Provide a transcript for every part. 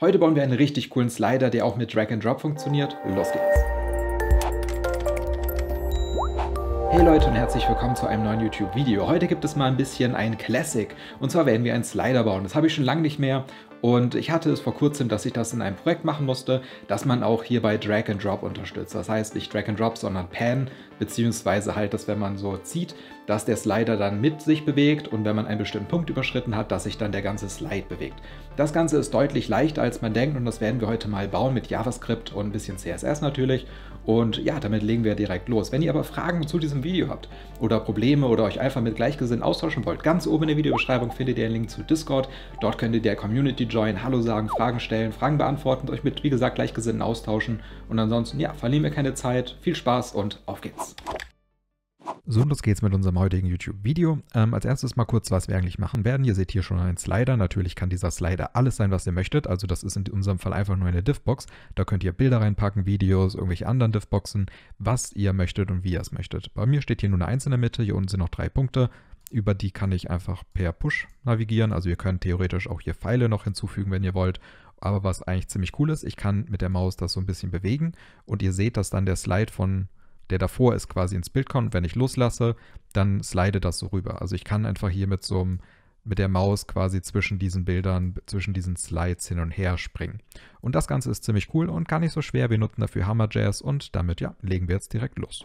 Heute bauen wir einen richtig coolen Slider, der auch mit Drag and Drop funktioniert. Los geht's! Hey Leute und herzlich willkommen zu einem neuen YouTube-Video. Heute gibt es mal ein bisschen ein Classic. Und zwar werden wir einen Slider bauen. Das habe ich schon lange nicht mehr und ich hatte es vor kurzem, dass ich das in einem Projekt machen musste, dass man auch hier bei Drag and Drop unterstützt. Das heißt nicht Drag and Drop, sondern Pan, beziehungsweise halt, dass wenn man so zieht, dass der Slider dann mit sich bewegt und wenn man einen bestimmten Punkt überschritten hat, dass sich dann der ganze Slide bewegt. Das Ganze ist deutlich leichter, als man denkt und das werden wir heute mal bauen mit JavaScript und ein bisschen CSS natürlich. Und ja, damit legen wir direkt los. Wenn ihr aber Fragen zu diesem Video habt oder Probleme oder euch einfach mit Gleichgesinnten austauschen wollt, ganz oben in der Videobeschreibung findet ihr einen Link zu Discord. Dort könnt ihr der Community Join, Hallo sagen, Fragen stellen, Fragen beantworten, euch mit, wie gesagt, Gleichgesinnten austauschen. Und ansonsten, ja, verlieren wir keine Zeit. Viel Spaß und auf geht's. So, und los geht's mit unserem heutigen YouTube-Video. Ähm, als erstes mal kurz, was wir eigentlich machen werden. Ihr seht hier schon einen Slider. Natürlich kann dieser Slider alles sein, was ihr möchtet. Also das ist in unserem Fall einfach nur eine Diffbox. Da könnt ihr Bilder reinpacken, Videos, irgendwelche anderen Diffboxen, was ihr möchtet und wie ihr es möchtet. Bei mir steht hier nur eine Eins in der Mitte. Hier unten sind noch drei Punkte über die kann ich einfach per Push navigieren. Also ihr könnt theoretisch auch hier Pfeile noch hinzufügen, wenn ihr wollt. Aber was eigentlich ziemlich cool ist, ich kann mit der Maus das so ein bisschen bewegen und ihr seht, dass dann der Slide von der davor ist quasi ins Bild kommt. Wenn ich loslasse, dann slide das so rüber. Also ich kann einfach hier mit so einem mit der Maus quasi zwischen diesen Bildern, zwischen diesen Slides hin und her springen. Und das Ganze ist ziemlich cool und gar nicht so schwer. Wir nutzen dafür Hammer Jazz und damit, ja, legen wir jetzt direkt los.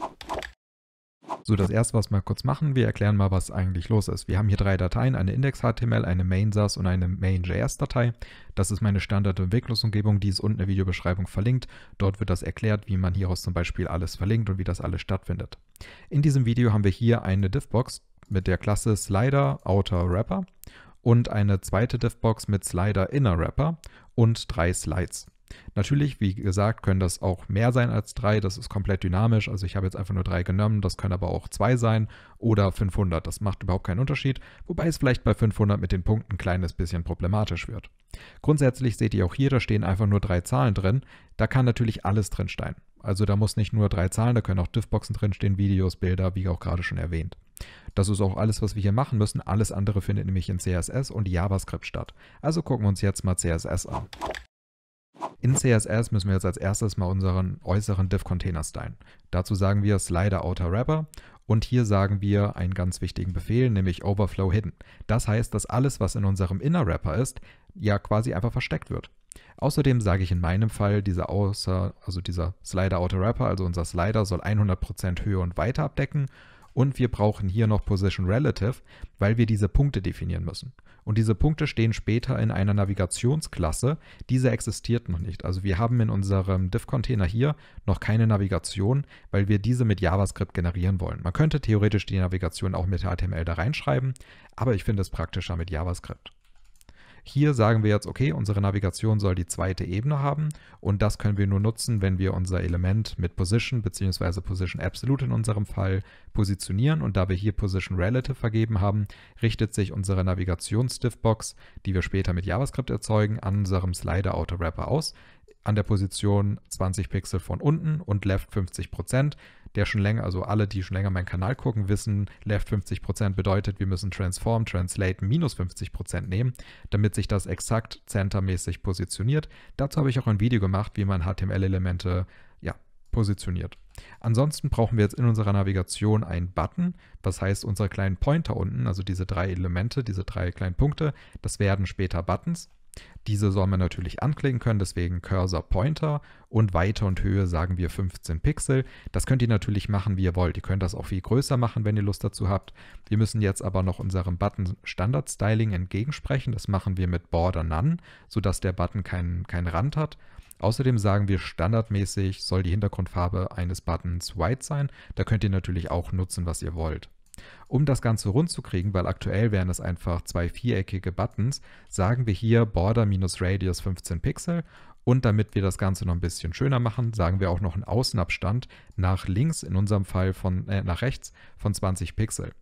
So, das erste, was wir kurz machen, wir erklären mal, was eigentlich los ist. Wir haben hier drei Dateien, eine Index.html, eine Main.sas und eine Main.js-Datei. Das ist meine Standard-Entwicklungsumgebung, die ist unten in der Videobeschreibung verlinkt. Dort wird das erklärt, wie man hieraus zum Beispiel alles verlinkt und wie das alles stattfindet. In diesem Video haben wir hier eine Diffbox mit der Klasse Slider Outer Wrapper und eine zweite Diffbox mit Slider Inner Wrapper und drei Slides. Natürlich, wie gesagt, können das auch mehr sein als drei. Das ist komplett dynamisch. Also ich habe jetzt einfach nur drei genommen. Das können aber auch zwei sein oder 500. Das macht überhaupt keinen Unterschied. Wobei es vielleicht bei 500 mit den Punkten ein kleines bisschen problematisch wird. Grundsätzlich seht ihr auch hier, da stehen einfach nur drei Zahlen drin. Da kann natürlich alles drin stehen. Also da muss nicht nur drei Zahlen, da können auch Diffboxen boxen drinstehen, Videos, Bilder, wie auch gerade schon erwähnt. Das ist auch alles, was wir hier machen müssen. Alles andere findet nämlich in CSS und JavaScript statt. Also gucken wir uns jetzt mal CSS an. In CSS müssen wir jetzt als erstes mal unseren äußeren Div-Container stylen. Dazu sagen wir Slider Outer Wrapper und hier sagen wir einen ganz wichtigen Befehl, nämlich Overflow Hidden. Das heißt, dass alles, was in unserem Inner Wrapper ist, ja quasi einfach versteckt wird. Außerdem sage ich in meinem Fall, dieser, Außer, also dieser Slider Outer Wrapper, also unser Slider soll 100% Höhe und Weite abdecken und wir brauchen hier noch Position Relative, weil wir diese Punkte definieren müssen. Und diese Punkte stehen später in einer Navigationsklasse. Diese existiert noch nicht. Also wir haben in unserem Div-Container hier noch keine Navigation, weil wir diese mit JavaScript generieren wollen. Man könnte theoretisch die Navigation auch mit HTML da reinschreiben, aber ich finde es praktischer mit JavaScript. Hier sagen wir jetzt, okay, unsere Navigation soll die zweite Ebene haben und das können wir nur nutzen, wenn wir unser Element mit Position bzw. Position Absolute in unserem Fall positionieren und da wir hier Position Relative vergeben haben, richtet sich unsere Navigationsdiffbox, die wir später mit JavaScript erzeugen, an unserem Slider Auto Wrapper aus, an der Position 20 Pixel von unten und Left 50 Prozent der schon länger, also alle, die schon länger meinen Kanal gucken, wissen, left 50% bedeutet, wir müssen transform, translate minus 50% nehmen, damit sich das exakt centermäßig positioniert. Dazu habe ich auch ein Video gemacht, wie man HTML-Elemente ja, positioniert. Ansonsten brauchen wir jetzt in unserer Navigation einen Button, das heißt unsere kleinen Pointer unten, also diese drei Elemente, diese drei kleinen Punkte, das werden später Buttons. Diese soll man natürlich anklicken können, deswegen Cursor Pointer und Weite und Höhe sagen wir 15 Pixel. Das könnt ihr natürlich machen, wie ihr wollt. Ihr könnt das auch viel größer machen, wenn ihr Lust dazu habt. Wir müssen jetzt aber noch unserem Button Standard Styling entgegensprechen. Das machen wir mit Border None, sodass der Button keinen kein Rand hat. Außerdem sagen wir standardmäßig soll die Hintergrundfarbe eines Buttons white sein. Da könnt ihr natürlich auch nutzen, was ihr wollt. Um das Ganze rund zu kriegen, weil aktuell wären es einfach zwei viereckige Buttons, sagen wir hier Border-Radius 15 Pixel und damit wir das Ganze noch ein bisschen schöner machen, sagen wir auch noch einen Außenabstand nach links, in unserem Fall von, äh, nach rechts von 20 Pixel.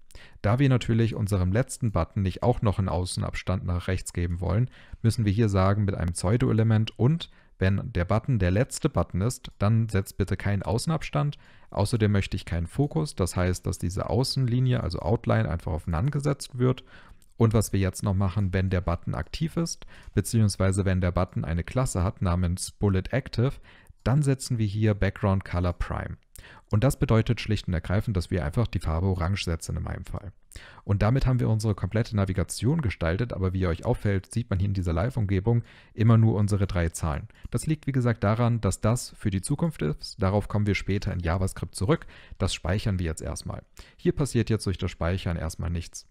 Da wir natürlich unserem letzten Button nicht auch noch einen Außenabstand nach rechts geben wollen, müssen wir hier sagen mit einem Pseudo-Element und wenn der Button der letzte Button ist, dann setzt bitte keinen Außenabstand. Außerdem möchte ich keinen Fokus, das heißt, dass diese Außenlinie, also Outline, einfach auf None gesetzt wird. Und was wir jetzt noch machen, wenn der Button aktiv ist, beziehungsweise wenn der Button eine Klasse hat namens Bullet Active, dann setzen wir hier Background Color Prime. Und das bedeutet schlicht und ergreifend, dass wir einfach die Farbe orange setzen in meinem Fall. Und damit haben wir unsere komplette Navigation gestaltet, aber wie ihr euch auffällt, sieht man hier in dieser Live-Umgebung immer nur unsere drei Zahlen. Das liegt wie gesagt daran, dass das für die Zukunft ist. Darauf kommen wir später in JavaScript zurück. Das speichern wir jetzt erstmal. Hier passiert jetzt durch das Speichern erstmal nichts.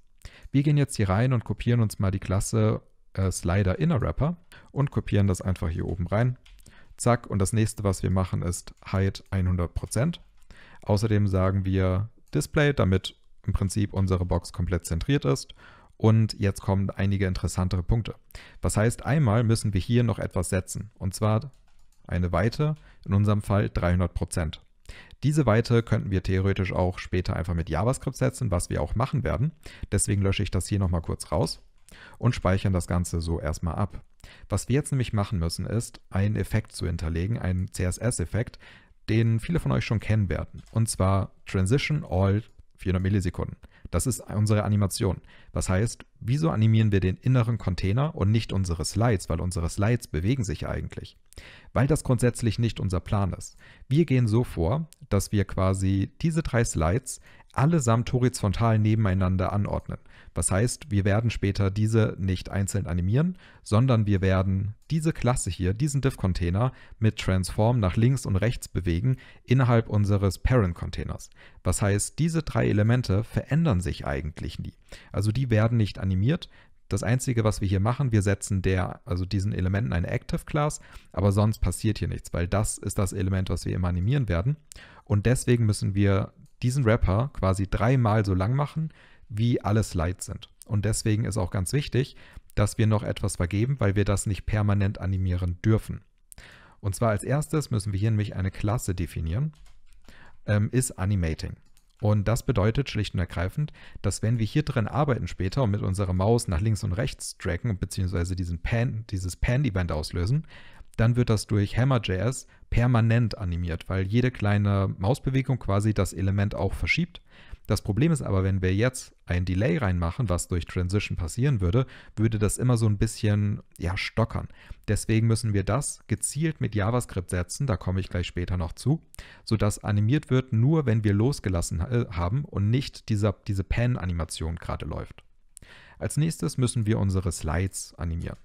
Wir gehen jetzt hier rein und kopieren uns mal die Klasse äh, Slider Inner Wrapper und kopieren das einfach hier oben rein Zack, und das nächste, was wir machen, ist Hide 100%. Außerdem sagen wir Display, damit im Prinzip unsere Box komplett zentriert ist. Und jetzt kommen einige interessantere Punkte. Was heißt, einmal müssen wir hier noch etwas setzen. Und zwar eine Weite, in unserem Fall 300%. Diese Weite könnten wir theoretisch auch später einfach mit JavaScript setzen, was wir auch machen werden. Deswegen lösche ich das hier nochmal kurz raus und speichern das Ganze so erstmal ab. Was wir jetzt nämlich machen müssen, ist, einen Effekt zu hinterlegen, einen CSS-Effekt, den viele von euch schon kennen werden. Und zwar Transition All 400 Millisekunden. Das ist unsere Animation. Was heißt, wieso animieren wir den inneren Container und nicht unsere Slides, weil unsere Slides bewegen sich eigentlich? Weil das grundsätzlich nicht unser Plan ist. Wir gehen so vor, dass wir quasi diese drei Slides allesamt horizontal nebeneinander anordnen. Was heißt, wir werden später diese nicht einzeln animieren, sondern wir werden diese Klasse hier, diesen Div-Container mit Transform nach links und rechts bewegen innerhalb unseres Parent-Containers. Was heißt, diese drei Elemente verändern sich eigentlich nie. Also die werden nicht animiert, das Einzige, was wir hier machen, wir setzen der, also diesen Elementen eine Active Class, aber sonst passiert hier nichts, weil das ist das Element, was wir immer animieren werden. Und deswegen müssen wir diesen Wrapper quasi dreimal so lang machen, wie alles Leid sind. Und deswegen ist auch ganz wichtig, dass wir noch etwas vergeben, weil wir das nicht permanent animieren dürfen. Und zwar als erstes müssen wir hier nämlich eine Klasse definieren, ähm, ist Animating. Und das bedeutet schlicht und ergreifend, dass wenn wir hier drin arbeiten später und mit unserer Maus nach links und rechts tracken beziehungsweise Pan, dieses Pan-Event auslösen, dann wird das durch Hammer.js permanent animiert, weil jede kleine Mausbewegung quasi das Element auch verschiebt das Problem ist aber, wenn wir jetzt ein Delay reinmachen, was durch Transition passieren würde, würde das immer so ein bisschen ja, stockern. Deswegen müssen wir das gezielt mit JavaScript setzen, da komme ich gleich später noch zu, sodass animiert wird, nur wenn wir losgelassen äh, haben und nicht dieser, diese Pan-Animation gerade läuft. Als nächstes müssen wir unsere Slides animieren.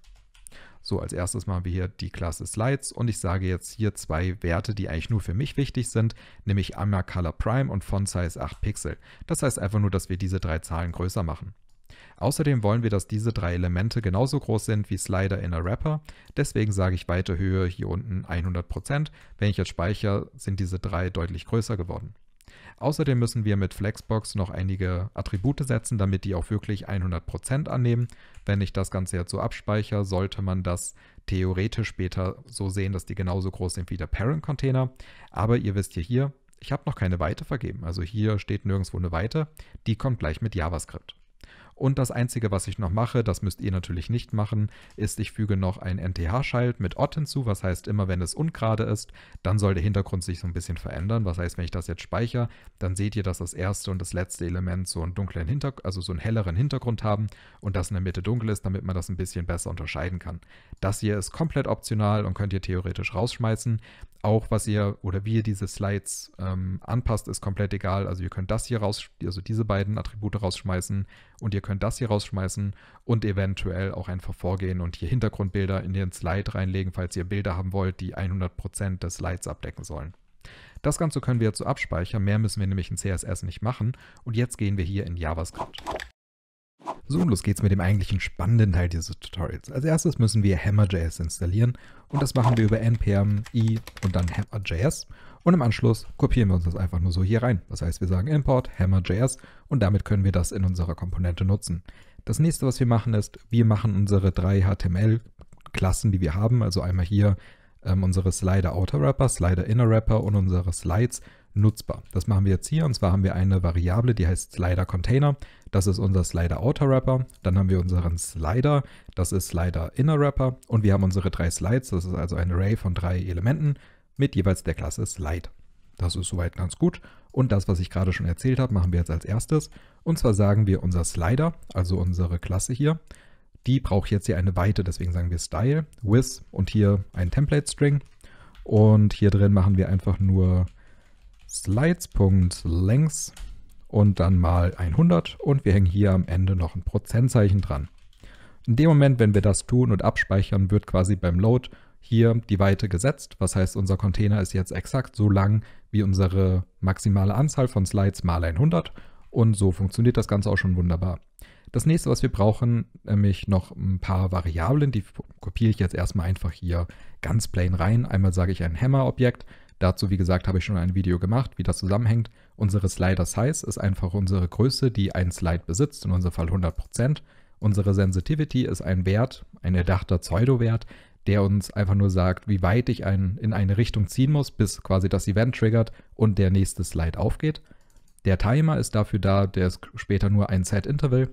So, als erstes machen wir hier die Klasse Slides und ich sage jetzt hier zwei Werte, die eigentlich nur für mich wichtig sind, nämlich einmal Color Prime und Font Size 8 Pixel. Das heißt einfach nur, dass wir diese drei Zahlen größer machen. Außerdem wollen wir, dass diese drei Elemente genauso groß sind wie Slider in a Wrapper. Deswegen sage ich Weite Höhe hier unten 100%. Wenn ich jetzt speichere, sind diese drei deutlich größer geworden. Außerdem müssen wir mit Flexbox noch einige Attribute setzen, damit die auch wirklich 100% annehmen. Wenn ich das Ganze jetzt so abspeichere, sollte man das theoretisch später so sehen, dass die genauso groß sind wie der Parent-Container. Aber ihr wisst ja hier, ich habe noch keine Weite vergeben. Also hier steht nirgendwo eine Weite. Die kommt gleich mit JavaScript. Und das Einzige, was ich noch mache, das müsst ihr natürlich nicht machen, ist, ich füge noch ein NTH-Schalt mit Ott hinzu, was heißt, immer wenn es ungerade ist, dann soll der Hintergrund sich so ein bisschen verändern. Was heißt, wenn ich das jetzt speichere, dann seht ihr, dass das erste und das letzte Element so einen dunklen Hintergrund, also so einen helleren Hintergrund haben und das in der Mitte dunkel ist, damit man das ein bisschen besser unterscheiden kann. Das hier ist komplett optional und könnt ihr theoretisch rausschmeißen. Auch was ihr oder wie ihr diese Slides ähm, anpasst, ist komplett egal. Also ihr könnt das hier raus, also diese beiden Attribute rausschmeißen und ihr könnt das hier rausschmeißen und eventuell auch einfach vorgehen und hier Hintergrundbilder in den Slide reinlegen, falls ihr Bilder haben wollt, die 100% des Slides abdecken sollen. Das Ganze können wir jetzt so abspeichern, mehr müssen wir nämlich in CSS nicht machen und jetzt gehen wir hier in JavaScript. So, los geht's mit dem eigentlichen spannenden Teil dieses Tutorials. Als erstes müssen wir Hammer.js installieren und das machen wir über npm i und dann Hammer.js und im Anschluss kopieren wir uns das einfach nur so hier rein. Das heißt, wir sagen import Hammer.js und damit können wir das in unserer Komponente nutzen. Das nächste, was wir machen, ist, wir machen unsere drei HTML-Klassen, die wir haben, also einmal hier ähm, unsere Slider Outer Wrapper, Slider Inner Wrapper und unsere Slides nutzbar. Das machen wir jetzt hier und zwar haben wir eine Variable, die heißt Slider Container. Das ist unser Slider Outer Wrapper. Dann haben wir unseren Slider, das ist Slider Inner Wrapper. Und wir haben unsere drei Slides, das ist also ein Array von drei Elementen mit jeweils der Klasse Slide. Das ist soweit ganz gut. Und das, was ich gerade schon erzählt habe, machen wir jetzt als erstes. Und zwar sagen wir unser Slider, also unsere Klasse hier, die braucht jetzt hier eine Weite, deswegen sagen wir Style, With und hier ein Template String. Und hier drin machen wir einfach nur Slides.length und dann mal 100 und wir hängen hier am Ende noch ein Prozentzeichen dran. In dem Moment, wenn wir das tun und abspeichern, wird quasi beim Load hier die Weite gesetzt. Was heißt, unser Container ist jetzt exakt so lang wie unsere maximale Anzahl von Slides mal 100 und so funktioniert das Ganze auch schon wunderbar. Das nächste, was wir brauchen, nämlich noch ein paar Variablen, die kopiere ich jetzt erstmal einfach hier ganz plain rein. Einmal sage ich ein Hammer-Objekt, Dazu, wie gesagt, habe ich schon ein Video gemacht, wie das zusammenhängt. Unsere Slider Size ist einfach unsere Größe, die ein Slide besitzt, in unserem Fall 100%. Unsere Sensitivity ist ein Wert, ein erdachter Pseudo-Wert, der uns einfach nur sagt, wie weit ich einen in eine Richtung ziehen muss, bis quasi das Event triggert und der nächste Slide aufgeht. Der Timer ist dafür da, der ist später nur ein Set-Interval,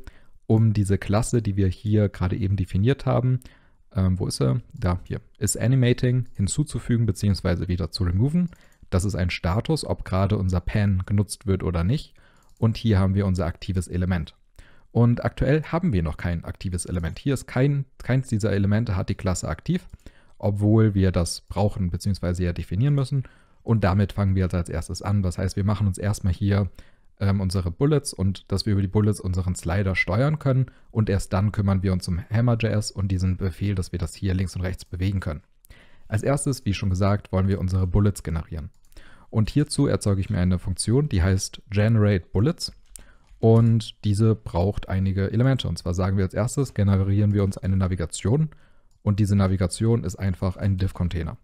um diese Klasse, die wir hier gerade eben definiert haben, ähm, wo ist er? Da, hier, ist Animating hinzuzufügen bzw. wieder zu removen. Das ist ein Status, ob gerade unser Pan genutzt wird oder nicht. Und hier haben wir unser aktives Element. Und aktuell haben wir noch kein aktives Element. Hier ist kein, keins dieser Elemente hat die Klasse aktiv, obwohl wir das brauchen bzw. ja definieren müssen. Und damit fangen wir als erstes an. Das heißt, wir machen uns erstmal hier ähm, unsere Bullets und dass wir über die Bullets unseren Slider steuern können. Und erst dann kümmern wir uns um Hammer.js und diesen Befehl, dass wir das hier links und rechts bewegen können. Als erstes, wie schon gesagt, wollen wir unsere Bullets generieren. Und hierzu erzeuge ich mir eine Funktion, die heißt generateBullets Und diese braucht einige Elemente. Und zwar sagen wir als erstes, generieren wir uns eine Navigation. Und diese Navigation ist einfach ein div-Container.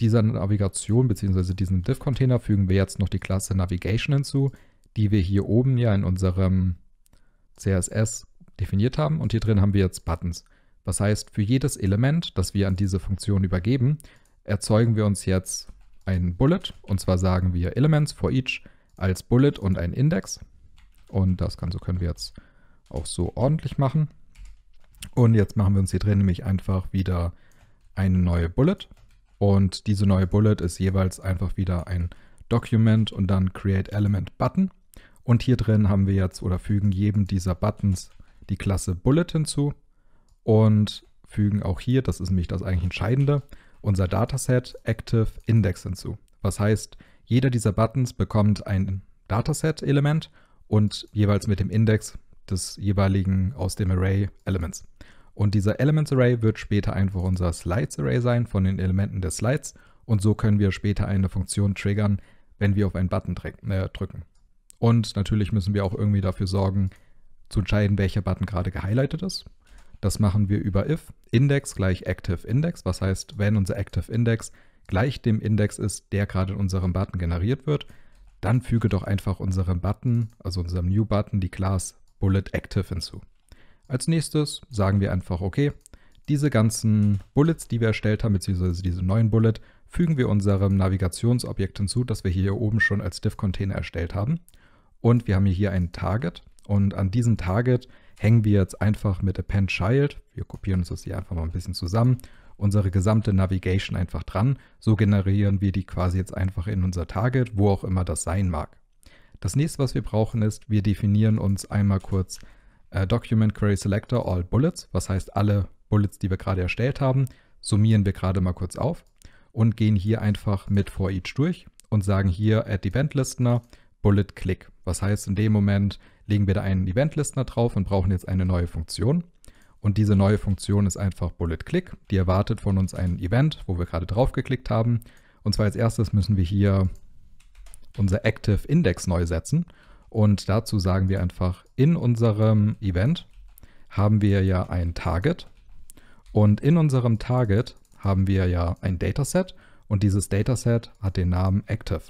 Dieser Navigation bzw. diesem div-Container fügen wir jetzt noch die Klasse Navigation hinzu, die wir hier oben ja in unserem CSS definiert haben. Und hier drin haben wir jetzt Buttons. Das heißt, für jedes Element, das wir an diese Funktion übergeben, erzeugen wir uns jetzt ein Bullet. Und zwar sagen wir Elements for each als Bullet und ein Index. Und das Ganze können wir jetzt auch so ordentlich machen. Und jetzt machen wir uns hier drin nämlich einfach wieder eine neue Bullet. Und diese neue Bullet ist jeweils einfach wieder ein Document und dann Create Element Button. Und hier drin haben wir jetzt oder fügen jedem dieser Buttons die Klasse Bullet hinzu und fügen auch hier, das ist nämlich das eigentlich Entscheidende, unser Dataset Active Index hinzu. Was heißt, jeder dieser Buttons bekommt ein Dataset-Element und jeweils mit dem Index des jeweiligen aus dem Array Elements. Und dieser Elements Array wird später einfach unser Slides Array sein von den Elementen der Slides. Und so können wir später eine Funktion triggern, wenn wir auf einen Button äh, drücken. Und natürlich müssen wir auch irgendwie dafür sorgen, zu entscheiden, welcher Button gerade gehighlightet ist. Das machen wir über if index gleich active index, was heißt, wenn unser active index gleich dem Index ist, der gerade in unserem Button generiert wird, dann füge doch einfach unserem Button, also unserem New Button, die Class Bullet Active hinzu. Als nächstes sagen wir einfach, okay, diese ganzen Bullets, die wir erstellt haben, beziehungsweise diese neuen Bullet, fügen wir unserem Navigationsobjekt hinzu, das wir hier oben schon als Div-Container erstellt haben. Und wir haben hier ein Target und an diesem Target hängen wir jetzt einfach mit Append Child, wir kopieren uns das hier einfach mal ein bisschen zusammen, unsere gesamte Navigation einfach dran. So generieren wir die quasi jetzt einfach in unser Target, wo auch immer das sein mag. Das nächste, was wir brauchen, ist, wir definieren uns einmal kurz äh, Document Query Selector All Bullets, was heißt alle Bullets, die wir gerade erstellt haben, summieren wir gerade mal kurz auf und gehen hier einfach mit For Each durch und sagen hier Add Event Listener Bullet Click. Was heißt, in dem Moment legen wir da einen Event-Listener drauf und brauchen jetzt eine neue Funktion. Und diese neue Funktion ist einfach Bullet Click. Die erwartet von uns ein Event, wo wir gerade drauf geklickt haben. Und zwar als erstes müssen wir hier unser Active Index neu setzen. Und dazu sagen wir einfach, in unserem Event haben wir ja ein Target. Und in unserem Target haben wir ja ein Dataset. Und dieses Dataset hat den Namen Active.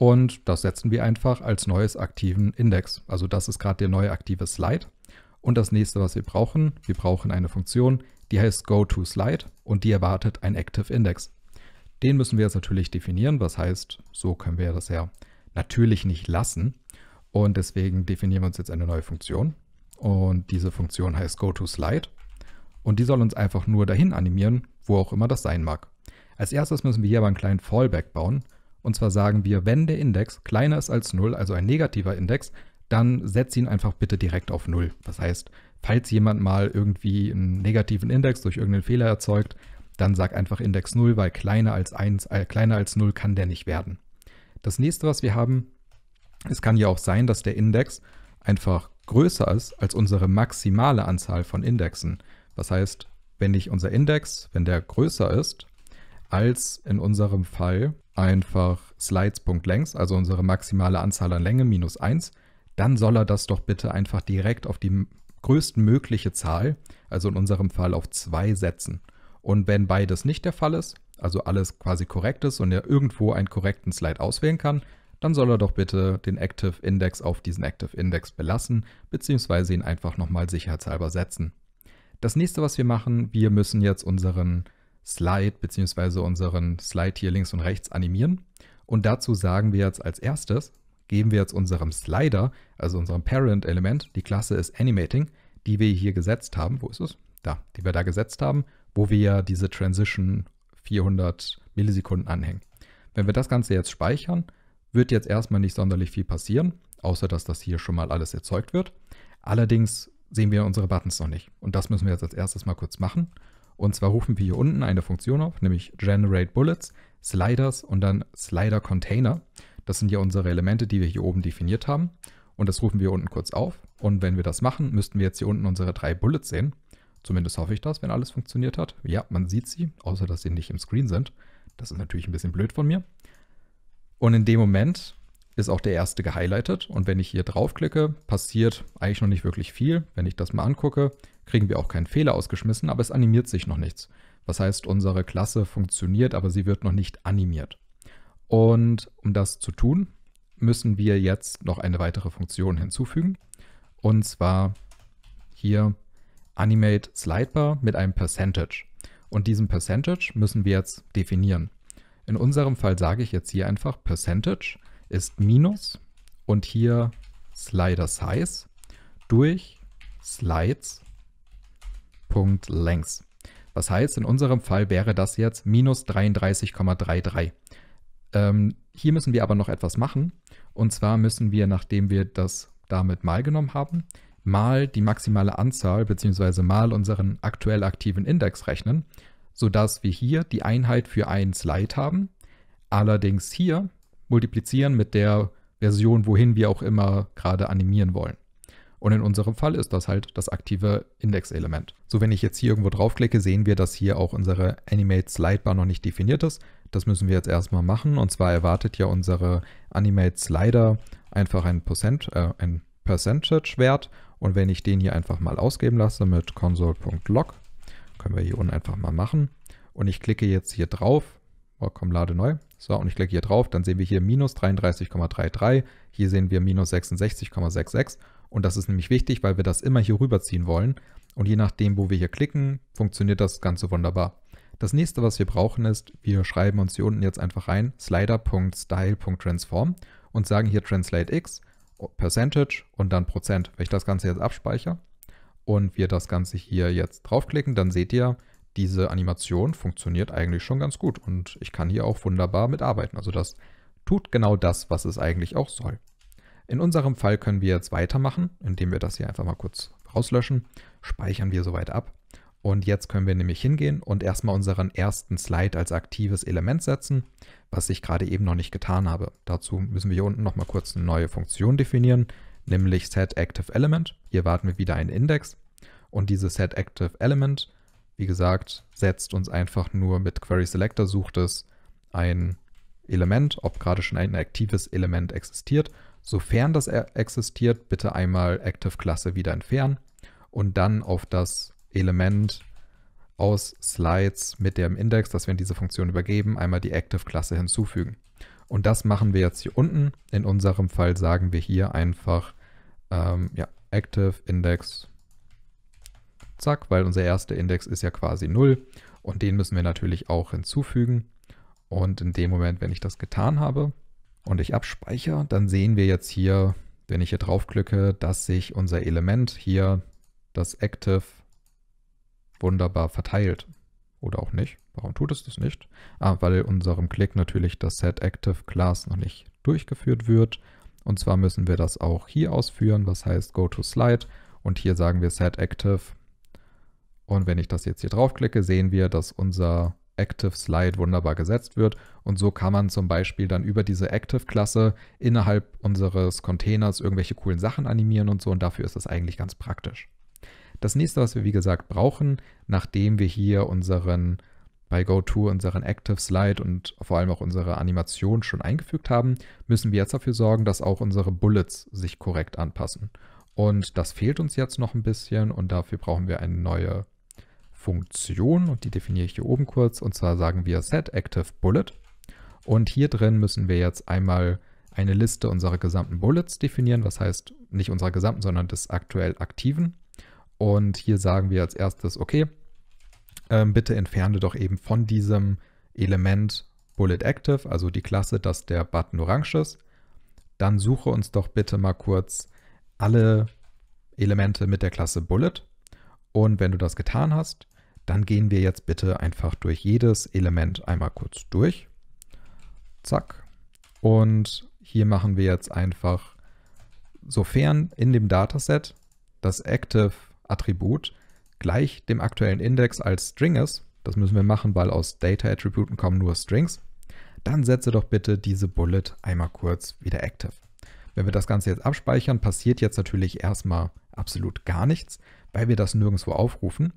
Und das setzen wir einfach als neues aktiven Index. Also das ist gerade der neue aktive Slide. Und das nächste, was wir brauchen, wir brauchen eine Funktion, die heißt GoToSlide und die erwartet ein Active Index. Den müssen wir jetzt natürlich definieren, was heißt, so können wir das ja natürlich nicht lassen. Und deswegen definieren wir uns jetzt eine neue Funktion. Und diese Funktion heißt GoToSlide. Und die soll uns einfach nur dahin animieren, wo auch immer das sein mag. Als erstes müssen wir hier aber einen kleinen Fallback bauen. Und zwar sagen wir, wenn der Index kleiner ist als 0, also ein negativer Index, dann setz ihn einfach bitte direkt auf 0. Das heißt, falls jemand mal irgendwie einen negativen Index durch irgendeinen Fehler erzeugt, dann sag einfach Index 0, weil kleiner als 1, äh, kleiner als 0 kann der nicht werden. Das nächste, was wir haben, es kann ja auch sein, dass der Index einfach größer ist als unsere maximale Anzahl von Indexen. Das heißt, wenn ich unser Index, wenn der größer ist, als in unserem Fall einfach slides.length, also unsere maximale Anzahl an Länge, minus 1, dann soll er das doch bitte einfach direkt auf die größtmögliche Zahl, also in unserem Fall auf 2 setzen. Und wenn beides nicht der Fall ist, also alles quasi korrekt ist und er irgendwo einen korrekten Slide auswählen kann, dann soll er doch bitte den Active Index auf diesen Active Index belassen, beziehungsweise ihn einfach nochmal sicherheitshalber setzen. Das nächste, was wir machen, wir müssen jetzt unseren Slide beziehungsweise unseren Slide hier links und rechts animieren. Und dazu sagen wir jetzt als erstes, geben wir jetzt unserem Slider, also unserem Parent-Element, die Klasse ist Animating, die wir hier gesetzt haben. Wo ist es? Da, die wir da gesetzt haben, wo wir ja diese Transition 400 Millisekunden anhängen. Wenn wir das Ganze jetzt speichern, wird jetzt erstmal nicht sonderlich viel passieren, außer dass das hier schon mal alles erzeugt wird. Allerdings sehen wir unsere Buttons noch nicht. Und das müssen wir jetzt als erstes mal kurz machen. Und zwar rufen wir hier unten eine Funktion auf, nämlich generate bullets, sliders und dann slider container. Das sind ja unsere Elemente, die wir hier oben definiert haben. Und das rufen wir unten kurz auf. Und wenn wir das machen, müssten wir jetzt hier unten unsere drei Bullets sehen. Zumindest hoffe ich das, wenn alles funktioniert hat. Ja, man sieht sie, außer dass sie nicht im Screen sind. Das ist natürlich ein bisschen blöd von mir. Und in dem Moment ist auch der erste gehighlightet. Und wenn ich hier draufklicke, passiert eigentlich noch nicht wirklich viel. Wenn ich das mal angucke, kriegen wir auch keinen Fehler ausgeschmissen, aber es animiert sich noch nichts. Das heißt, unsere Klasse funktioniert, aber sie wird noch nicht animiert. Und um das zu tun, müssen wir jetzt noch eine weitere Funktion hinzufügen. Und zwar hier Animate Slidebar mit einem Percentage. Und diesen Percentage müssen wir jetzt definieren. In unserem Fall sage ich jetzt hier einfach Percentage ist Minus und hier Slider Size durch Slides.length. Was heißt, in unserem Fall wäre das jetzt minus 33,33. Ähm, hier müssen wir aber noch etwas machen. Und zwar müssen wir, nachdem wir das damit mal genommen haben, mal die maximale Anzahl bzw. mal unseren aktuell aktiven Index rechnen, sodass wir hier die Einheit für einen Slide haben. Allerdings hier multiplizieren mit der Version, wohin wir auch immer gerade animieren wollen. Und in unserem Fall ist das halt das aktive Index-Element. So, wenn ich jetzt hier irgendwo draufklicke, sehen wir, dass hier auch unsere Animate Slidebar noch nicht definiert ist. Das müssen wir jetzt erstmal machen. Und zwar erwartet ja unsere Animate Slider einfach ein, Percent, äh, ein Percentage-Wert. Und wenn ich den hier einfach mal ausgeben lasse mit console.log, können wir hier unten einfach mal machen. Und ich klicke jetzt hier drauf Oh, komm, lade neu. So, und ich klicke hier drauf, dann sehen wir hier minus 33,33. Hier sehen wir minus 66,66. Und das ist nämlich wichtig, weil wir das immer hier rüberziehen wollen. Und je nachdem, wo wir hier klicken, funktioniert das Ganze wunderbar. Das nächste, was wir brauchen, ist, wir schreiben uns hier unten jetzt einfach rein, slider.style.transform und sagen hier translate x, percentage und dann Prozent. Wenn ich das Ganze jetzt abspeichere und wir das Ganze hier jetzt draufklicken, dann seht ihr, diese Animation funktioniert eigentlich schon ganz gut und ich kann hier auch wunderbar mitarbeiten. Also das tut genau das, was es eigentlich auch soll. In unserem Fall können wir jetzt weitermachen, indem wir das hier einfach mal kurz rauslöschen, speichern wir soweit ab. Und jetzt können wir nämlich hingehen und erstmal unseren ersten Slide als aktives Element setzen, was ich gerade eben noch nicht getan habe. Dazu müssen wir hier unten nochmal kurz eine neue Funktion definieren, nämlich setActiveElement. Hier warten wir wieder einen Index und dieses setActiveElement wie gesagt, setzt uns einfach nur mit Query Selector sucht es ein Element, ob gerade schon ein aktives Element existiert. Sofern das existiert, bitte einmal Active Klasse wieder entfernen und dann auf das Element aus Slides mit dem Index, das wir in diese Funktion übergeben, einmal die Active Klasse hinzufügen. Und das machen wir jetzt hier unten. In unserem Fall sagen wir hier einfach ähm, ja, Active Index Zack, weil unser erster Index ist ja quasi 0 und den müssen wir natürlich auch hinzufügen. Und in dem Moment, wenn ich das getan habe und ich abspeichere, dann sehen wir jetzt hier, wenn ich hier draufklicke, dass sich unser Element hier, das Active, wunderbar verteilt. Oder auch nicht. Warum tut es das nicht? Ah, weil unserem Klick natürlich das SetActive-Class noch nicht durchgeführt wird. Und zwar müssen wir das auch hier ausführen, was heißt GoToSlide. Und hier sagen wir SetActive und wenn ich das jetzt hier draufklicke, sehen wir, dass unser Active Slide wunderbar gesetzt wird. Und so kann man zum Beispiel dann über diese Active-Klasse innerhalb unseres Containers irgendwelche coolen Sachen animieren und so. Und dafür ist das eigentlich ganz praktisch. Das nächste, was wir wie gesagt brauchen, nachdem wir hier unseren bei GoTo unseren Active Slide und vor allem auch unsere Animation schon eingefügt haben, müssen wir jetzt dafür sorgen, dass auch unsere Bullets sich korrekt anpassen. Und das fehlt uns jetzt noch ein bisschen und dafür brauchen wir eine neue Funktion und die definiere ich hier oben kurz. Und zwar sagen wir setActiveBullet. Und hier drin müssen wir jetzt einmal eine Liste unserer gesamten Bullets definieren. Was heißt nicht unserer gesamten, sondern des aktuell aktiven. Und hier sagen wir als erstes, okay, ähm, bitte entferne doch eben von diesem Element BulletActive, also die Klasse, dass der Button orange ist. Dann suche uns doch bitte mal kurz alle Elemente mit der Klasse Bullet. Und wenn du das getan hast, dann gehen wir jetzt bitte einfach durch jedes Element einmal kurz durch. Zack. Und hier machen wir jetzt einfach, sofern in dem Dataset das Active-Attribut gleich dem aktuellen Index als String ist, das müssen wir machen, weil aus Data-Attributen kommen nur Strings, dann setze doch bitte diese Bullet einmal kurz wieder active. Wenn wir das Ganze jetzt abspeichern, passiert jetzt natürlich erstmal absolut gar nichts, weil wir das nirgendwo aufrufen.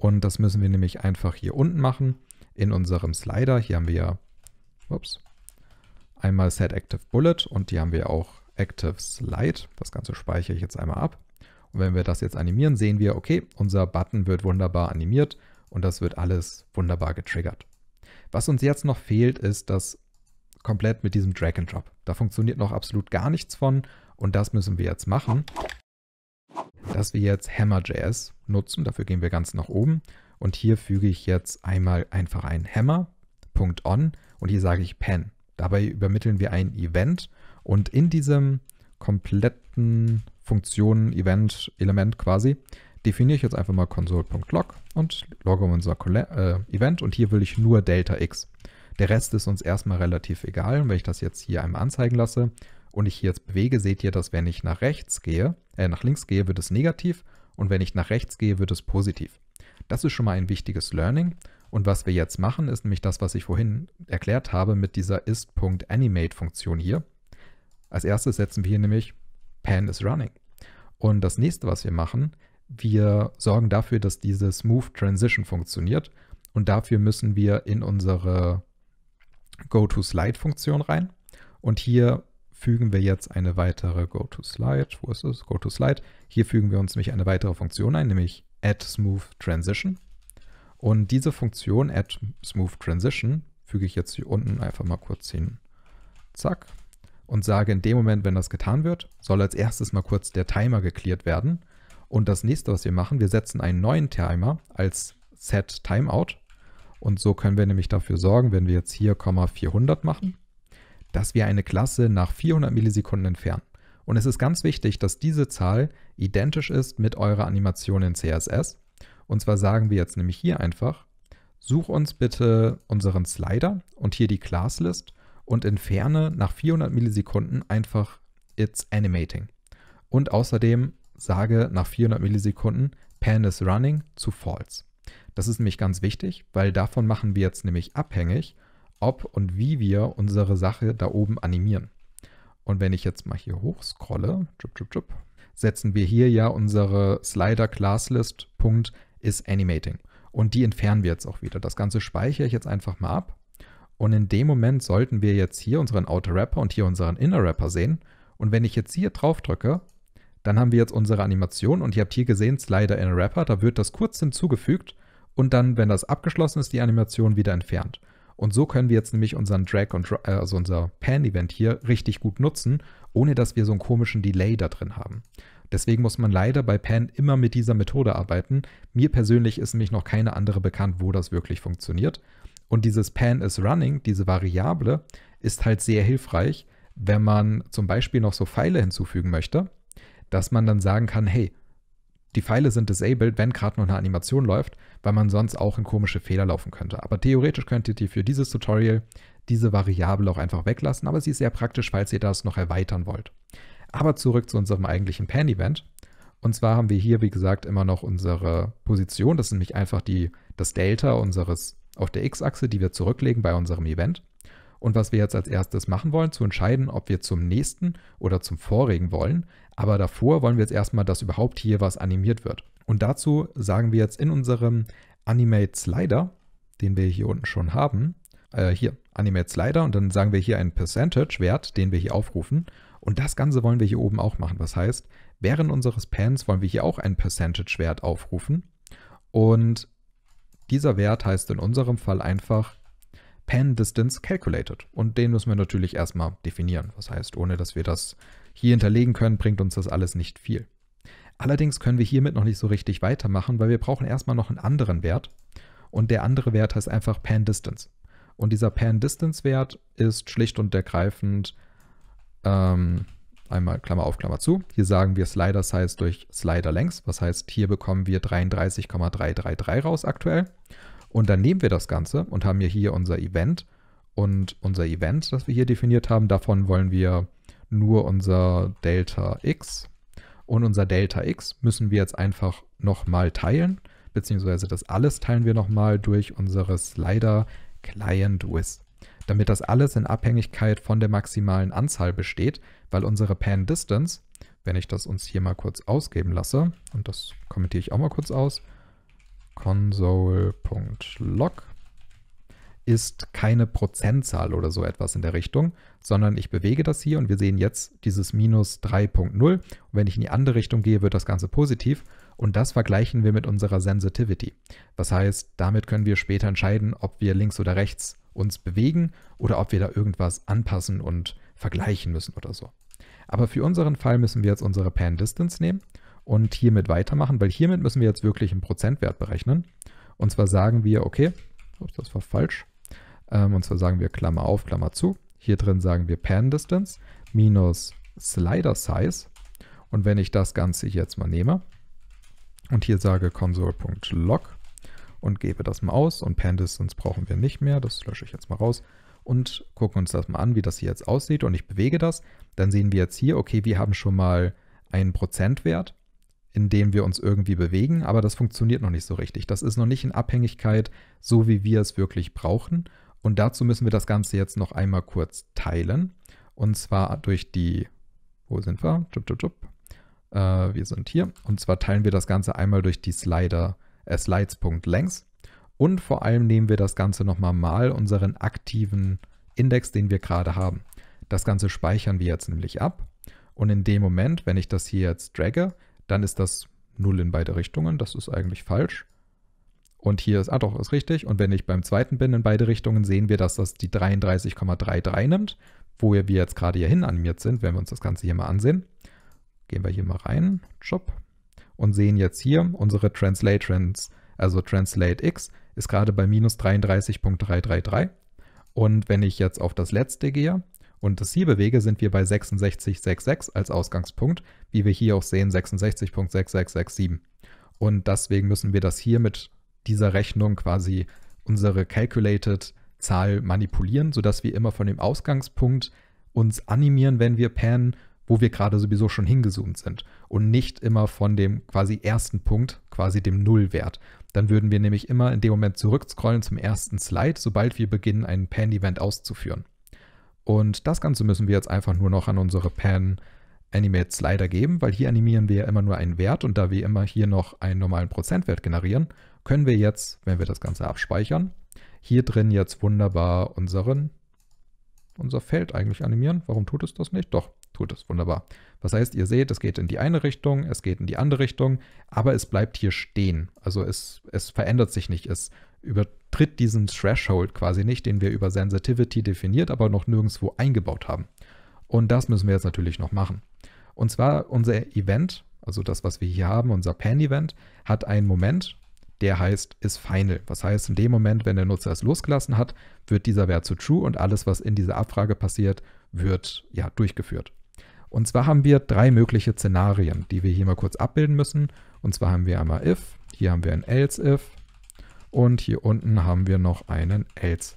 Und das müssen wir nämlich einfach hier unten machen in unserem Slider. Hier haben wir ups, einmal Set Active Bullet und hier haben wir auch Active Slide. Das Ganze speichere ich jetzt einmal ab. Und wenn wir das jetzt animieren, sehen wir, okay, unser Button wird wunderbar animiert und das wird alles wunderbar getriggert. Was uns jetzt noch fehlt, ist das komplett mit diesem Drag and Drop. Da funktioniert noch absolut gar nichts von und das müssen wir jetzt machen dass wir jetzt Hammer.js nutzen. Dafür gehen wir ganz nach oben. Und hier füge ich jetzt einmal einfach ein Hammer.on und hier sage ich Pen. Dabei übermitteln wir ein Event und in diesem kompletten Funktionen, Event, Element quasi, definiere ich jetzt einfach mal console.log und logge unser äh, Event und hier will ich nur Delta X. Der Rest ist uns erstmal relativ egal. Und wenn ich das jetzt hier einmal anzeigen lasse und ich hier jetzt bewege, seht ihr, dass wenn ich nach rechts gehe, äh, nach links gehe, wird es negativ und wenn ich nach rechts gehe, wird es positiv. Das ist schon mal ein wichtiges Learning. Und was wir jetzt machen, ist nämlich das, was ich vorhin erklärt habe mit dieser ist.animate-Funktion hier. Als erstes setzen wir hier nämlich Pan is running. Und das nächste, was wir machen, wir sorgen dafür, dass diese Smooth Transition funktioniert. Und dafür müssen wir in unsere Go-to-Slide-Funktion rein. Und hier fügen wir jetzt eine weitere GoToSlide, wo ist es? GoToSlide. Hier fügen wir uns nämlich eine weitere Funktion ein, nämlich addSmoothTransition. Und diese Funktion addSmoothTransition füge ich jetzt hier unten einfach mal kurz hin. Zack. Und sage in dem Moment, wenn das getan wird, soll als erstes mal kurz der Timer geklärt werden. Und das nächste, was wir machen, wir setzen einen neuen Timer als setTimeout. Und so können wir nämlich dafür sorgen, wenn wir jetzt hier 400 machen, dass wir eine Klasse nach 400 Millisekunden entfernen. Und es ist ganz wichtig, dass diese Zahl identisch ist mit eurer Animation in CSS. Und zwar sagen wir jetzt nämlich hier einfach, such uns bitte unseren Slider und hier die Classlist und entferne nach 400 Millisekunden einfach It's Animating. Und außerdem sage nach 400 Millisekunden Pan is Running zu False. Das ist nämlich ganz wichtig, weil davon machen wir jetzt nämlich abhängig, ob und wie wir unsere Sache da oben animieren. Und wenn ich jetzt mal hier hochscrolle, jup, jup, jup, setzen wir hier ja unsere Slider Classlist Punkt ist animating. Und die entfernen wir jetzt auch wieder. Das Ganze speichere ich jetzt einfach mal ab. Und in dem Moment sollten wir jetzt hier unseren Outer Wrapper und hier unseren Inner Wrapper sehen. Und wenn ich jetzt hier drauf drücke, dann haben wir jetzt unsere Animation und ihr habt hier gesehen Slider Inner Wrapper, da wird das kurz hinzugefügt und dann, wenn das abgeschlossen ist, die Animation wieder entfernt. Und so können wir jetzt nämlich unseren Drag und äh, also unser Pan-Event hier richtig gut nutzen, ohne dass wir so einen komischen Delay da drin haben. Deswegen muss man leider bei Pan immer mit dieser Methode arbeiten. Mir persönlich ist nämlich noch keine andere bekannt, wo das wirklich funktioniert. Und dieses Pan is running, diese Variable, ist halt sehr hilfreich, wenn man zum Beispiel noch so Pfeile hinzufügen möchte, dass man dann sagen kann, hey, die Pfeile sind disabled, wenn gerade nur eine Animation läuft, weil man sonst auch in komische Fehler laufen könnte. Aber theoretisch könntet ihr für dieses Tutorial diese Variable auch einfach weglassen, aber sie ist sehr praktisch, falls ihr das noch erweitern wollt. Aber zurück zu unserem eigentlichen Pan-Event. Und zwar haben wir hier, wie gesagt, immer noch unsere Position. Das ist nämlich einfach die, das Delta unseres auf der x-Achse, die wir zurücklegen bei unserem Event. Und was wir jetzt als erstes machen wollen, zu entscheiden, ob wir zum nächsten oder zum vorigen wollen. Aber davor wollen wir jetzt erstmal, dass überhaupt hier was animiert wird. Und dazu sagen wir jetzt in unserem Animate Slider, den wir hier unten schon haben, äh, hier Animate Slider und dann sagen wir hier einen Percentage-Wert, den wir hier aufrufen. Und das Ganze wollen wir hier oben auch machen. Was heißt, während unseres Pans wollen wir hier auch einen Percentage-Wert aufrufen. Und dieser Wert heißt in unserem Fall einfach Pan Distance Calculated. Und den müssen wir natürlich erstmal definieren. Das heißt, ohne dass wir das hier hinterlegen können, bringt uns das alles nicht viel. Allerdings können wir hiermit noch nicht so richtig weitermachen, weil wir brauchen erstmal noch einen anderen Wert. Und der andere Wert heißt einfach Pan Distance. Und dieser Pan Distance Wert ist schlicht und ergreifend ähm, einmal Klammer auf Klammer zu. Hier sagen wir Slider Size durch Slider Length. Was heißt, hier bekommen wir 33,333 raus aktuell. Und dann nehmen wir das Ganze und haben ja hier unser Event. Und unser Event, das wir hier definiert haben, davon wollen wir nur unser Delta X. Und unser Delta X müssen wir jetzt einfach nochmal teilen, beziehungsweise das alles teilen wir nochmal durch unsere Slider Client with. Damit das alles in Abhängigkeit von der maximalen Anzahl besteht, weil unsere Pan Distance, wenn ich das uns hier mal kurz ausgeben lasse, und das kommentiere ich auch mal kurz aus, console.log ist keine Prozentzahl oder so etwas in der Richtung, sondern ich bewege das hier und wir sehen jetzt dieses minus 3.0. wenn ich in die andere Richtung gehe, wird das Ganze positiv und das vergleichen wir mit unserer Sensitivity. Das heißt, damit können wir später entscheiden, ob wir links oder rechts uns bewegen oder ob wir da irgendwas anpassen und vergleichen müssen oder so. Aber für unseren Fall müssen wir jetzt unsere Pan Distance nehmen und hiermit weitermachen, weil hiermit müssen wir jetzt wirklich einen Prozentwert berechnen. Und zwar sagen wir, okay, ups, das war falsch. Ähm, und zwar sagen wir Klammer auf, Klammer zu. Hier drin sagen wir Pan Distance minus Slider Size. Und wenn ich das Ganze jetzt mal nehme und hier sage console.log und gebe das mal aus und Pan Distance brauchen wir nicht mehr, das lösche ich jetzt mal raus und gucken uns das mal an, wie das hier jetzt aussieht und ich bewege das, dann sehen wir jetzt hier, okay, wir haben schon mal einen Prozentwert in dem wir uns irgendwie bewegen, aber das funktioniert noch nicht so richtig. Das ist noch nicht in Abhängigkeit, so wie wir es wirklich brauchen. Und dazu müssen wir das Ganze jetzt noch einmal kurz teilen. Und zwar durch die, wo sind wir? Jupp, jupp, jupp. Äh, wir sind hier. Und zwar teilen wir das Ganze einmal durch die Slider, äh, Slides.lengths. Und vor allem nehmen wir das Ganze nochmal mal unseren aktiven Index, den wir gerade haben. Das Ganze speichern wir jetzt nämlich ab. Und in dem Moment, wenn ich das hier jetzt dragge, dann ist das 0 in beide Richtungen. Das ist eigentlich falsch. Und hier ist, ah doch, ist richtig. Und wenn ich beim zweiten bin in beide Richtungen, sehen wir, dass das die 33,33 nimmt, wo wir jetzt gerade hier hin animiert sind, wenn wir uns das Ganze hier mal ansehen. Gehen wir hier mal rein, Job, und sehen jetzt hier unsere Translate Trans, also Translate X ist gerade bei minus 33,333. Und wenn ich jetzt auf das letzte gehe, und des Hiebewege sind wir bei 66,66 als Ausgangspunkt, wie wir hier auch sehen 66.6667. Und deswegen müssen wir das hier mit dieser Rechnung quasi unsere calculated Zahl manipulieren, sodass wir immer von dem Ausgangspunkt uns animieren, wenn wir pannen, wo wir gerade sowieso schon hingezoomt sind und nicht immer von dem quasi ersten Punkt, quasi dem Nullwert. Dann würden wir nämlich immer in dem Moment zurückscrollen zum ersten Slide, sobald wir beginnen, ein Pan-Event auszuführen. Und das Ganze müssen wir jetzt einfach nur noch an unsere Pan Animate Slider geben, weil hier animieren wir ja immer nur einen Wert und da wir immer hier noch einen normalen Prozentwert generieren, können wir jetzt, wenn wir das Ganze abspeichern, hier drin jetzt wunderbar unseren, unser Feld eigentlich animieren. Warum tut es das nicht? Doch, Tut ist wunderbar. Was heißt, ihr seht, es geht in die eine Richtung, es geht in die andere Richtung, aber es bleibt hier stehen. Also es, es verändert sich nicht. Es übertritt diesen Threshold quasi nicht, den wir über Sensitivity definiert, aber noch nirgendwo eingebaut haben. Und das müssen wir jetzt natürlich noch machen. Und zwar unser Event, also das, was wir hier haben, unser Pan-Event, hat einen Moment, der heißt ist final. Was heißt, in dem Moment, wenn der Nutzer es losgelassen hat, wird dieser Wert zu true und alles, was in dieser Abfrage passiert, wird ja durchgeführt. Und zwar haben wir drei mögliche Szenarien, die wir hier mal kurz abbilden müssen. Und zwar haben wir einmal if, hier haben wir ein else if und hier unten haben wir noch einen else.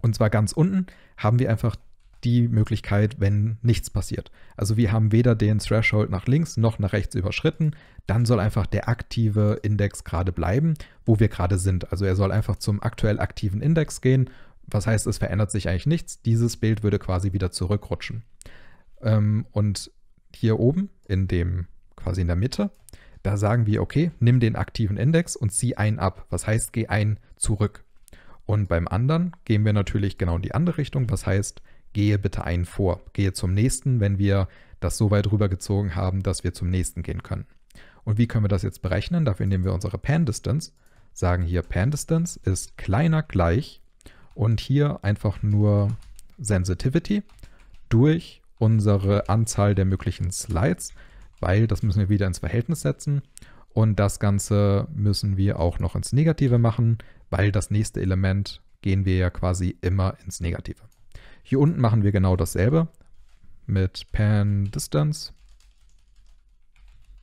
Und zwar ganz unten haben wir einfach die Möglichkeit, wenn nichts passiert. Also wir haben weder den Threshold nach links noch nach rechts überschritten. Dann soll einfach der aktive Index gerade bleiben, wo wir gerade sind. Also er soll einfach zum aktuell aktiven Index gehen. Was heißt, es verändert sich eigentlich nichts. Dieses Bild würde quasi wieder zurückrutschen. Ähm, und hier oben, in dem, quasi in der Mitte, da sagen wir, okay, nimm den aktiven Index und zieh einen ab. Was heißt, geh ein zurück. Und beim anderen gehen wir natürlich genau in die andere Richtung. Was heißt, gehe bitte einen vor. Gehe zum nächsten, wenn wir das so weit rübergezogen haben, dass wir zum nächsten gehen können. Und wie können wir das jetzt berechnen? Dafür nehmen wir unsere Pan Distance, sagen hier Pan Distance ist kleiner gleich und hier einfach nur Sensitivity durch unsere Anzahl der möglichen Slides, weil das müssen wir wieder ins Verhältnis setzen. Und das Ganze müssen wir auch noch ins Negative machen, weil das nächste Element gehen wir ja quasi immer ins Negative. Hier unten machen wir genau dasselbe mit Pan Distance.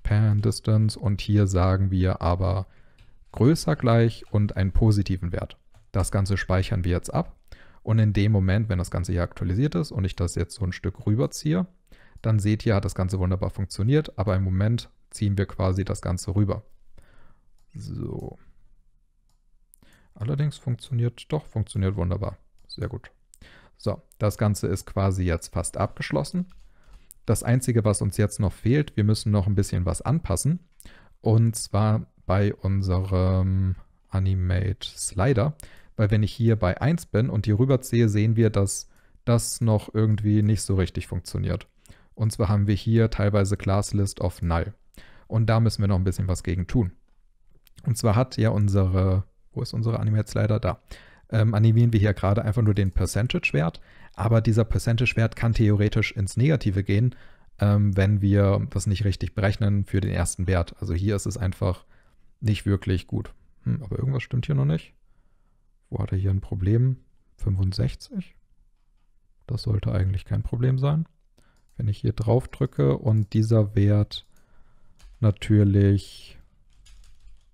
Pan Distance und hier sagen wir aber größer gleich und einen positiven Wert. Das Ganze speichern wir jetzt ab und in dem Moment, wenn das Ganze hier aktualisiert ist und ich das jetzt so ein Stück rüberziehe, dann seht ihr, hat das Ganze wunderbar funktioniert, aber im Moment ziehen wir quasi das Ganze rüber. So. Allerdings funktioniert doch, funktioniert wunderbar. Sehr gut. So, das Ganze ist quasi jetzt fast abgeschlossen. Das Einzige, was uns jetzt noch fehlt, wir müssen noch ein bisschen was anpassen. Und zwar bei unserem Animate Slider. Weil wenn ich hier bei 1 bin und hier rüberziehe, sehen wir, dass das noch irgendwie nicht so richtig funktioniert. Und zwar haben wir hier teilweise Classlist of Null. Und da müssen wir noch ein bisschen was gegen tun. Und zwar hat ja unsere, wo ist unsere Animate leider da? Ähm, animieren wir hier gerade einfach nur den Percentage-Wert, aber dieser Percentage-Wert kann theoretisch ins Negative gehen, ähm, wenn wir das nicht richtig berechnen für den ersten Wert. Also hier ist es einfach nicht wirklich gut. Hm, aber irgendwas stimmt hier noch nicht. Wo hat er hier ein Problem? 65. Das sollte eigentlich kein Problem sein. Wenn ich hier drauf drücke und dieser Wert natürlich,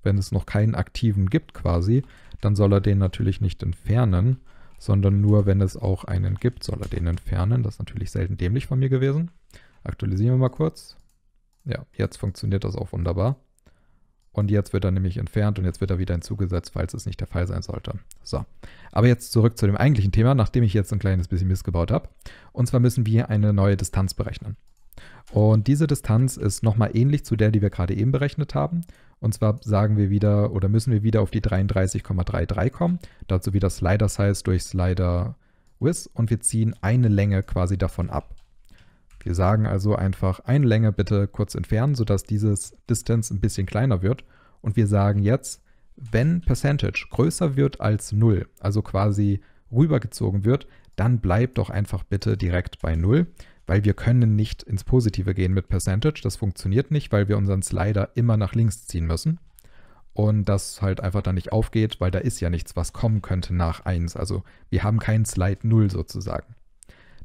wenn es noch keinen aktiven gibt quasi, dann soll er den natürlich nicht entfernen, sondern nur, wenn es auch einen gibt, soll er den entfernen. Das ist natürlich selten dämlich von mir gewesen. Aktualisieren wir mal kurz. Ja, jetzt funktioniert das auch wunderbar. Und jetzt wird er nämlich entfernt und jetzt wird er wieder hinzugesetzt, falls es nicht der Fall sein sollte. So, aber jetzt zurück zu dem eigentlichen Thema, nachdem ich jetzt ein kleines bisschen missgebaut habe. Und zwar müssen wir eine neue Distanz berechnen. Und diese Distanz ist nochmal ähnlich zu der, die wir gerade eben berechnet haben. Und zwar sagen wir wieder oder müssen wir wieder auf die 33,33 kommen. Dazu wieder Slider Size durch Slider Width und wir ziehen eine Länge quasi davon ab. Wir sagen also einfach eine Länge bitte kurz entfernen, sodass dieses Distance ein bisschen kleiner wird. Und wir sagen jetzt, wenn Percentage größer wird als 0, also quasi rübergezogen wird, dann bleibt doch einfach bitte direkt bei 0, weil wir können nicht ins Positive gehen mit Percentage. Das funktioniert nicht, weil wir unseren Slider immer nach links ziehen müssen. Und das halt einfach dann nicht aufgeht, weil da ist ja nichts, was kommen könnte nach 1. Also wir haben keinen Slide 0 sozusagen.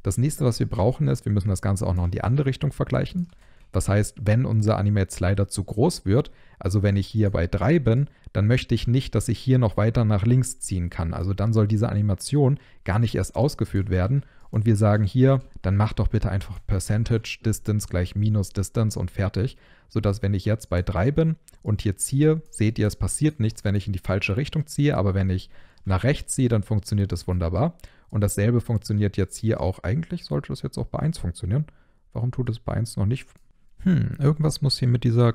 Das nächste, was wir brauchen, ist, wir müssen das Ganze auch noch in die andere Richtung vergleichen. Das heißt, wenn unser Animate Slider zu groß wird, also wenn ich hier bei 3 bin, dann möchte ich nicht, dass ich hier noch weiter nach links ziehen kann. Also dann soll diese Animation gar nicht erst ausgeführt werden. Und wir sagen hier, dann mach doch bitte einfach Percentage Distance gleich minus Distance und fertig. Sodass wenn ich jetzt bei 3 bin und hier ziehe, seht ihr, es passiert nichts, wenn ich in die falsche Richtung ziehe. Aber wenn ich nach rechts ziehe, dann funktioniert das wunderbar. Und dasselbe funktioniert jetzt hier auch. Eigentlich sollte das jetzt auch bei 1 funktionieren. Warum tut es bei 1 noch nicht? Hm, irgendwas muss hier mit dieser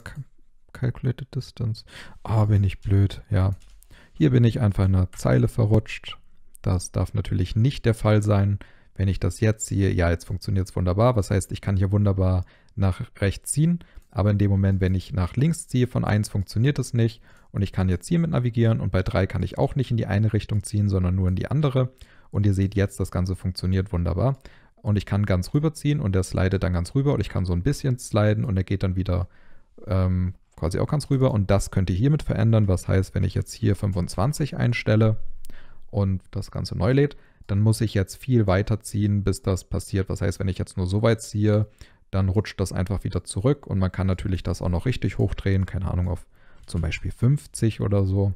Calculated Distance. Ah, bin ich blöd. Ja, hier bin ich einfach in einer Zeile verrutscht. Das darf natürlich nicht der Fall sein. Wenn ich das jetzt sehe, ja, jetzt funktioniert es wunderbar. Was heißt, ich kann hier wunderbar nach rechts ziehen. Aber in dem Moment, wenn ich nach links ziehe von 1, funktioniert es nicht. Und ich kann jetzt hier mit navigieren. Und bei 3 kann ich auch nicht in die eine Richtung ziehen, sondern nur in die andere. Und ihr seht jetzt, das Ganze funktioniert wunderbar. Und ich kann ganz rüberziehen und der slidet dann ganz rüber. Und ich kann so ein bisschen sliden und er geht dann wieder ähm, quasi auch ganz rüber. Und das könnt ihr hiermit verändern. Was heißt, wenn ich jetzt hier 25 einstelle und das Ganze neu lädt, dann muss ich jetzt viel weiter ziehen, bis das passiert. Was heißt, wenn ich jetzt nur so weit ziehe, dann rutscht das einfach wieder zurück und man kann natürlich das auch noch richtig hochdrehen, keine Ahnung, auf zum Beispiel 50 oder so.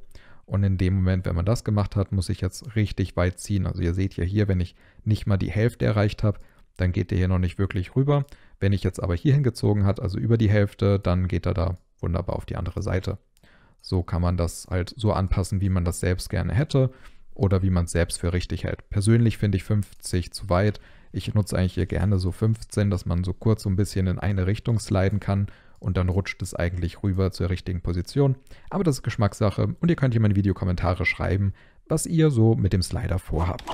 Und in dem Moment, wenn man das gemacht hat, muss ich jetzt richtig weit ziehen. Also ihr seht ja hier, wenn ich nicht mal die Hälfte erreicht habe, dann geht der hier noch nicht wirklich rüber. Wenn ich jetzt aber hier hingezogen hat, also über die Hälfte, dann geht er da wunderbar auf die andere Seite. So kann man das halt so anpassen, wie man das selbst gerne hätte oder wie man es selbst für richtig hält. Persönlich finde ich 50 zu weit. Ich nutze eigentlich hier gerne so 15, dass man so kurz so ein bisschen in eine Richtung sliden kann und dann rutscht es eigentlich rüber zur richtigen Position. Aber das ist Geschmackssache und ihr könnt hier mal in Videokommentare schreiben, was ihr so mit dem Slider vorhabt.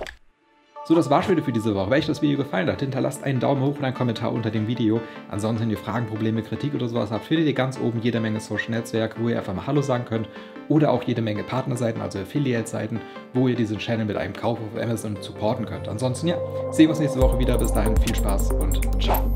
So, das war's wieder für diese Woche. Wenn euch das Video gefallen hat, hinterlasst einen Daumen hoch und einen Kommentar unter dem Video. Ansonsten, wenn ihr Fragen, Probleme, Kritik oder sowas habt, findet ihr ganz oben jede Menge Social Netzwerk, wo ihr einfach mal Hallo sagen könnt oder auch jede Menge Partnerseiten, also Affiliate-Seiten, wo ihr diesen Channel mit einem Kauf auf Amazon supporten könnt. Ansonsten, ja, sehen wir uns nächste Woche wieder. Bis dahin, viel Spaß und ciao.